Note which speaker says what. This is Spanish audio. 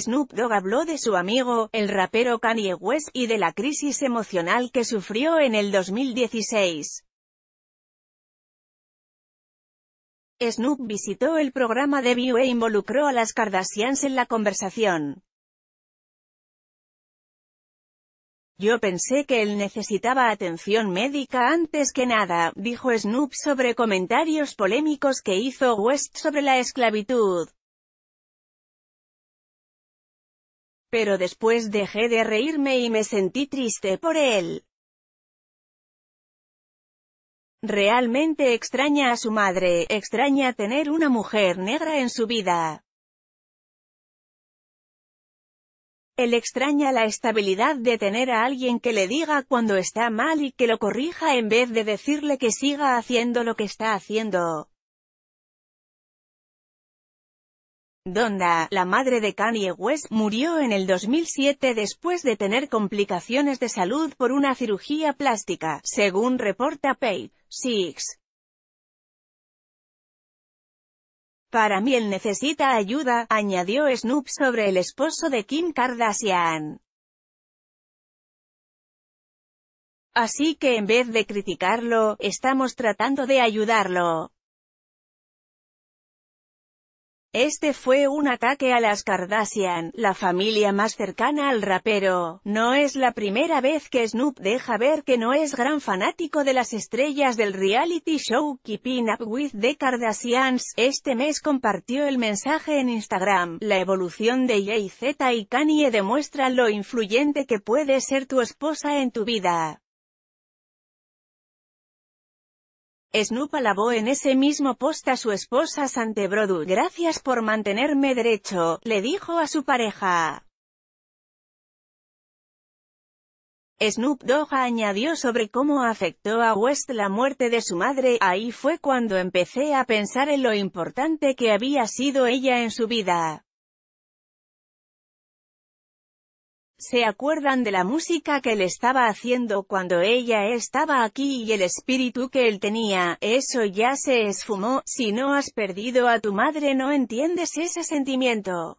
Speaker 1: Snoop Dogg habló de su amigo, el rapero Kanye West, y de la crisis emocional que sufrió en el 2016.
Speaker 2: Snoop visitó el programa de View e involucró a las Kardashians en la conversación.
Speaker 1: Yo pensé que él necesitaba atención médica antes que nada, dijo Snoop sobre comentarios polémicos que hizo West sobre la esclavitud.
Speaker 2: Pero después dejé de reírme y me sentí triste por él.
Speaker 1: Realmente extraña a su madre, extraña tener una mujer negra en su vida. Él extraña la estabilidad de tener a alguien que le diga cuando está mal y que lo corrija en vez de decirle que siga haciendo lo que está haciendo. Donda, la madre de Kanye West, murió en el 2007 después de tener complicaciones de salud por una cirugía plástica, según reporta Page Six.
Speaker 2: Para mí él necesita ayuda, añadió Snoop sobre el esposo de Kim Kardashian. Así que en vez de criticarlo, estamos tratando de ayudarlo. Este
Speaker 1: fue un ataque a las Kardashian, la familia más cercana al rapero. No es la primera vez que Snoop deja ver que no es gran fanático de las estrellas del reality show Keeping Up With The Kardashians. Este mes compartió el mensaje en Instagram. La evolución de Jay Z y Kanye demuestra lo influyente que puede ser tu esposa en tu vida. Snoop alabó en ese mismo post a su esposa Sante Brodu. Gracias por mantenerme derecho, le dijo a su pareja. Snoop Dogg añadió sobre cómo afectó a West la muerte de su madre, ahí fue cuando empecé a pensar en lo importante que había sido ella en su vida. se acuerdan de la música que él estaba haciendo cuando ella estaba aquí y el espíritu que él tenía, eso ya se esfumó, si no has perdido a tu madre no entiendes ese sentimiento.